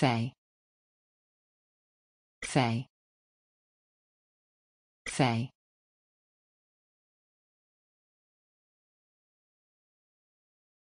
Fay. Fay. Fay.